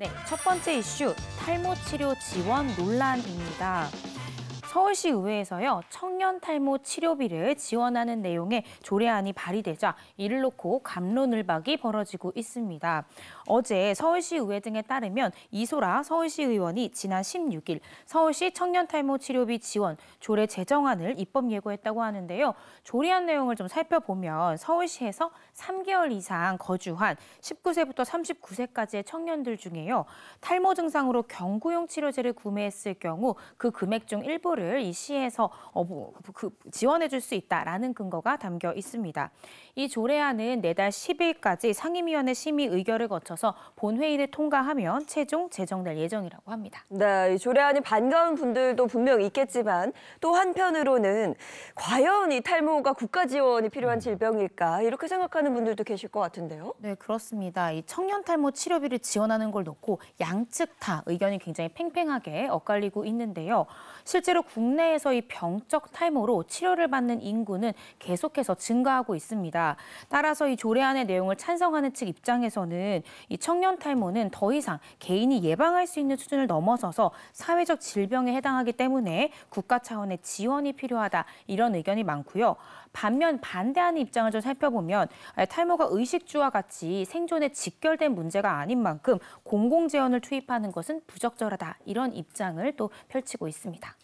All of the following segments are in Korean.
네, 첫 번째 이슈 탈모 치료 지원 논란입니다. 서울시 의회에서요 청년 탈모 치료비를 지원하는 내용의 조례안이 발의되자 이를 놓고 감론을박이 벌어지고 있습니다. 어제 서울시 의회 등에 따르면 이소라 서울시 의원이 지난 16일 서울시 청년 탈모 치료비 지원 조례 제정안을 입법 예고했다고 하는데요. 조례안 내용을 좀 살펴보면 서울시에서 3개월 이상 거주한 19세부터 39세까지의 청년들 중에요 탈모 증상으로 경구용 치료제를 구매했을 경우 그 금액 중 일부를 사업이 시에서 어, 뭐, 그, 지원해 줄 수 있다라는 근거가 담겨 있습니다. 이 조례안은 내달 10일까지 상임위원회 심의 의결을 거쳐서 본회의를 통과하면 최종 제정될 예정이라고 합니다. 네, 이 조례안이 반가운 분들도 분명 있겠지만 또 한편으로는 과연 이 탈모가 국가 지원이 필요한 음. 질병일까 이렇게 생각하는 분들도 계실 것 같은데요. 네, 그렇습니다. 이 청년 탈모 치료비를 지원하는 걸 놓고 양측 다 의견이 굉장히 팽팽하게 엇갈리고 있는데요. 실제로 국내에서 이 병적 탈모로 치료를 받는 인구는 계속해서 증가하고 있습니다. 따라서 이 조례안의 내용을 찬성하는 측 입장에서는 이 청년 탈모는 더 이상 개인이 예방할 수 있는 수준을 넘어서서 사회적 질병에 해당하기 때문에 국가 차원의 지원이 필요하다 이런 의견이 많고요. 반면 반대하는 입장을 좀 살펴보면 탈모가 의식주와 같이 생존에 직결된 문제가 아닌 만큼 공공재원을 투입하는 것은 부적절하다 이런 입장을 또 펼치고 있습니다.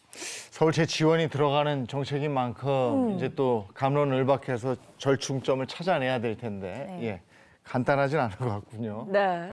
서울체 지원이 들어가는 정책인 만큼 음. 이제 또 감론을박해서 절충점을 찾아내야 될 텐데 네. 예, 간단하진 않을 것 같군요. 네.